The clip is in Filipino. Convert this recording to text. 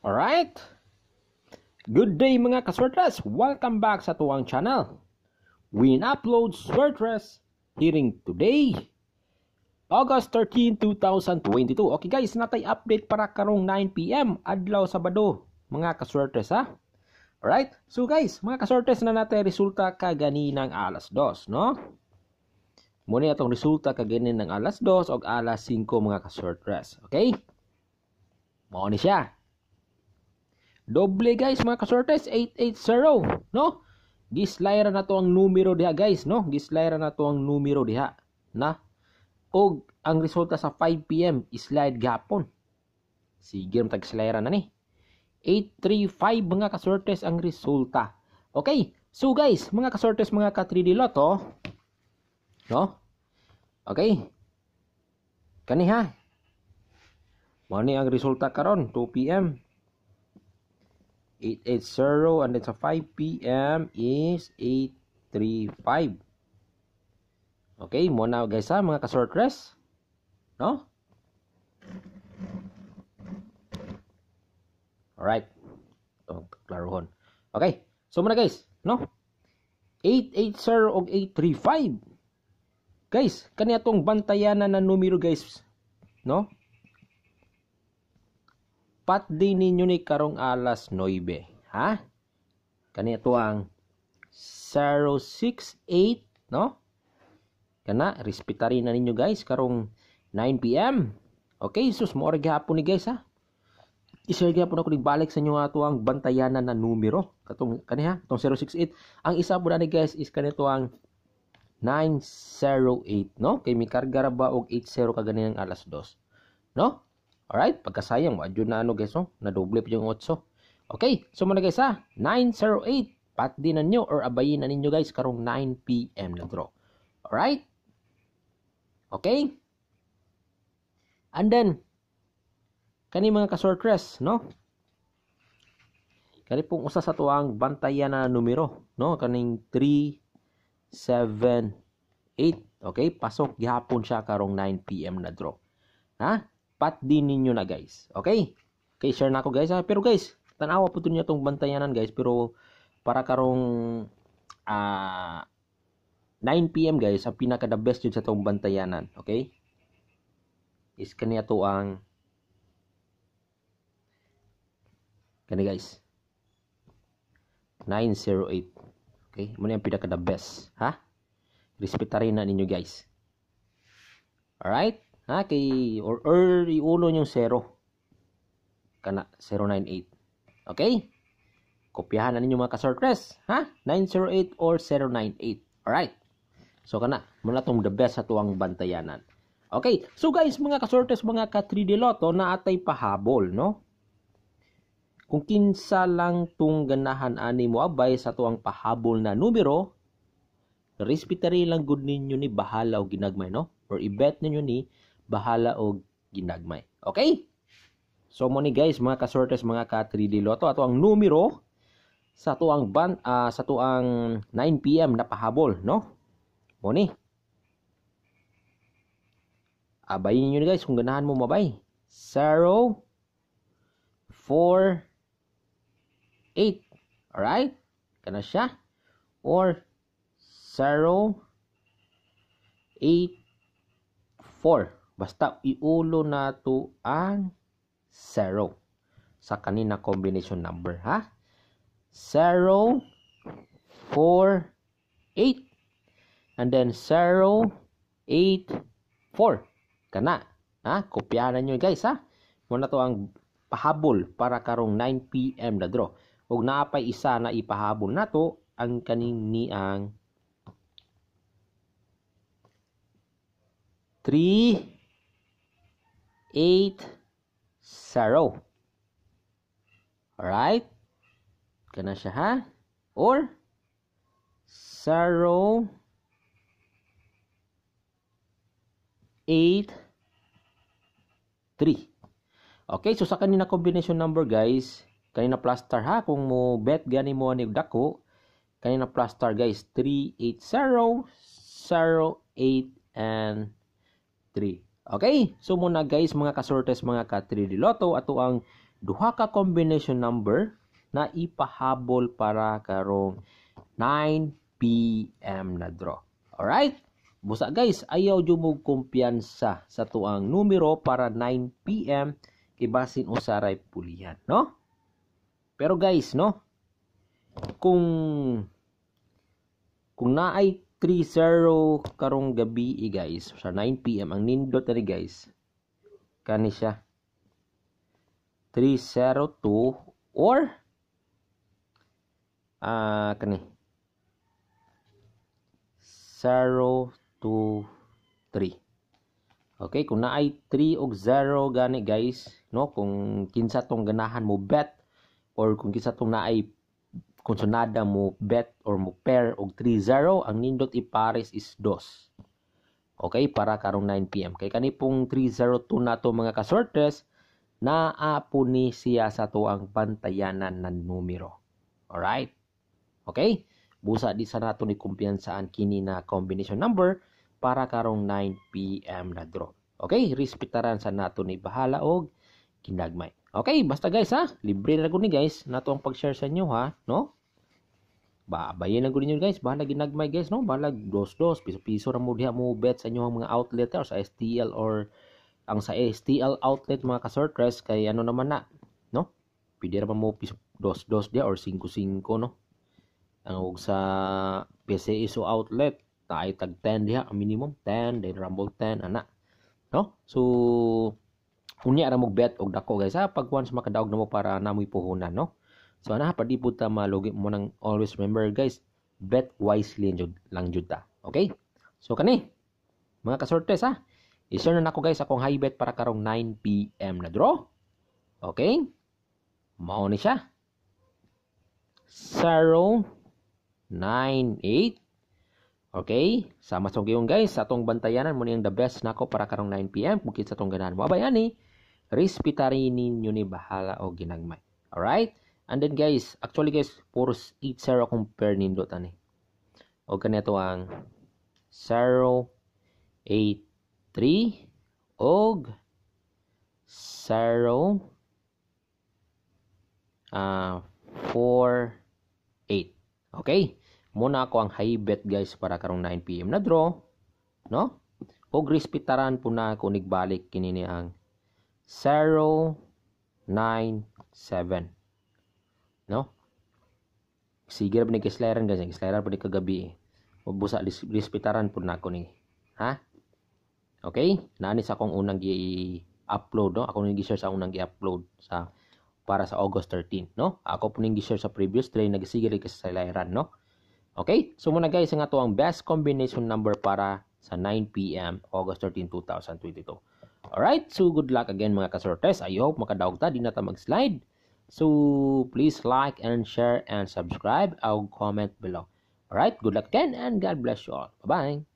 Alright? Good day mga kaswertres! Welcome back sa tuwang channel. We upload Swertres hearing today, August 13, 2022. Okay guys, natay update para karong 9pm, adlaw Sabado, mga kaswertres ha? Alright? So guys, mga kaswertres na natay resulta kaganinang alas 2, no? Muna itong resulta kaganin ng alas 2 o alas 5 mga kaswertres. Okay? Mao ni siya. Doble guys mga kasortes 880 no? Gislayra na to ang numero diha guys no? Gislayra na to ang numero diha na og ang resulta sa 5 PM slide gapon. Sige tag slayra na ni. 835 mga kasortes ang resulta. Okay, so guys, mga kasortes mga ka 3D Lotto, no? Okay. Kani ha. Mani ang resulta karon 2 PM. 880 and then sa 5 p.m. is 835. Okay, mo na guys ha mga ka-sortress. No? Alright. Ito, oh, klaruhon. Okay. So muna guys, no? 880 og 835. Guys, kaniya tong bantayanan na numero guys, no? Dapat di ninyo ni karong alas 9. Ha? Kani ito ang 068, no? Kana, respetarin na ninyo guys karong 9 p.m. Okay, sus, mo hapon ni guys ha. I-share gyapon ako balik sa inyo ato ang bantayanan na numero. Katong kani ha tong 068. Ang isa po na ni guys is kanito ang 908, no? Kay mi karga ra ba og 80 kaganin ang alas 2. No? Alright, pagkasayang mo, adyo na ano guys, oh, na doble pa yung 8. Okay, so muna guys ha, 908, patdinan nyo or abayin na ninyo guys karong 9pm na draw. Alright? Okay? And then, kani mga kasortres, no? Kani pong usa sa tuwang bantayan na numero, no? Kaning 3, 7, 8. Okay? Pasok gihapon siya karong 9pm na draw. Ha? dapat din ninyo na guys. Okay? Okay, share na ako guys ha. Pero guys, tanawa po niya tong bantayanan guys. Pero para karong uh, ah, 9pm guys, ang pinaka the best yun sa tong bantayanan. Okay? Is kaniya to ang kani guys. 908. Okay? Muna yung pinaka the best. Ha? Respeta rin na ninyo guys. Alright? ha kay or or iulo yung 0 kana 098 okay kopyahan na ninyo mga ka-sortress ha 908 or 098 all right so kana mula tong the best sa tuwang bantayanan okay so guys mga ka-sortress mga ka 3D Lotto na atay pahabol no kung kinsa lang tong ganahan ani mo abay sa tuang pahabol na numero respetary lang good ninyo ni bahala og ginagmay no or ibet ninyo ni bahala og ginagmay. Okay? So mo ni guys mga kasortes mga ka 3D Lotto ato ang numero sa tuang ban uh, sa tuang 9 PM na pahabol, no? Mo ni. Abayin niyo guys kung ganahan mo mabay. 0 4 8. All right? Kana siya. Or 0 8 4. Basta iulo nato ang 0 sa kanina combination number, ha? 0, 4, 8. And then 0, 8, 4. Kana. Ha? Kopyaran nyo guys, ha? Muna to ang pahabol para karong 9 p.m. na draw. Og naapay isa na ipahabol nato ang kanini ang 3 8 sa Alright? Kana siya ha? Or sa row 8 Okay, so sa kanina combination number guys, kanina plus star ha kung mo bet gani mo ni dako, kanina plus star guys 3 8 0 0 8 and 3. Okay, so muna guys mga kasortes mga ka 3D Lotto ato ang duha ka combination number na ipahabol para karong 9 PM na draw. All right? Busa guys, ayaw jumog kumpiyansa sa tuang numero para 9 PM kay kibasin usaray pulihan, no? Pero guys, no? Kung kung naay 3-0 karong gabi eh, guys sa 9pm ang nindot na guys kani siya 302 or ah uh, kani 023 2 3 okay kung naay 3 og 0 gani guys no kung kinsa tong ganahan mo bet or kung kinsa tong naay Kunsunada mo bet or mo pair og 30 ang nindot ipares is 2. Okay, para karong 9 p.m. Kay kani pong 302 nato mga kasortes, naapo ni siya sa to ang bantayanan ng numero. right Okay? Busa di sa nato ni kumpiyansaan kini na combination number para karong 9 p.m. na draw. Okay, respetaran sa nato ni bahala og kinagmay. Okay, basta guys ha. Libre na ko ni guys. Nato ang pag-share sa inyo ha. No? Babayin na ko ninyo guys. Bahala ginagmay guys. No? Bahala dos-dos. Piso-piso na mo diha mo bet sa inyo ang mga outlet or sa STL or ang sa STL outlet mga ka-sortress, kay ano naman na. No? Pwede naman mo piso dos-dos diha or 5-5 no? Ang huwag sa PCSO outlet. Tayo tag 10 diha. Minimum 10. Then rumble 10. Ana. No? So, kunya ra mo bet og dako guys ha pag once makadaog na mo para namoy puhunan no so ana pa di pud ta malugi mo nang always remember guys bet wisely jud lang jud ta okay so kani mga kasortes ha i na nako guys akong high bet para karong 9 pm na draw okay mao ni siya 0 98 Okay? Sama sa gayon guys, atong bantayanan mo ni ang the best nako para karong 9 PM bukid sa tong ganahan mo. Abay ani respirarinin yun ni bahala o ginagmay. Alright? And then guys, actually guys, puro 8-0 compare nindo tani. O ganito ang 0, 8, 3, og 0, uh, 4, 8. Okay? Muna ako ang high bet guys para karong 9pm na draw. No? Og respetaran po na kung nagbalik kinini ang 097. No? Sige pa ni kislaran ganyan. Kislaran pa ni kagabi eh. Mabusa, respetaran po na ako ni. Ha? Okay? Naanis akong unang i upload no? Ako nang gi-share sa unang i upload sa para sa August 13, no? Ako po nang gi-share sa previous train tray nagsigil kislaran, no? Okay? So muna guys, nga to ang best combination number para sa 9 p.m. August 13, 2022. Alright, so good luck again mga kasortes. I hope makadaog ta, di na ta mag-slide. So, please like and share and subscribe. or comment below. Alright, good luck again and God bless you all. Bye-bye.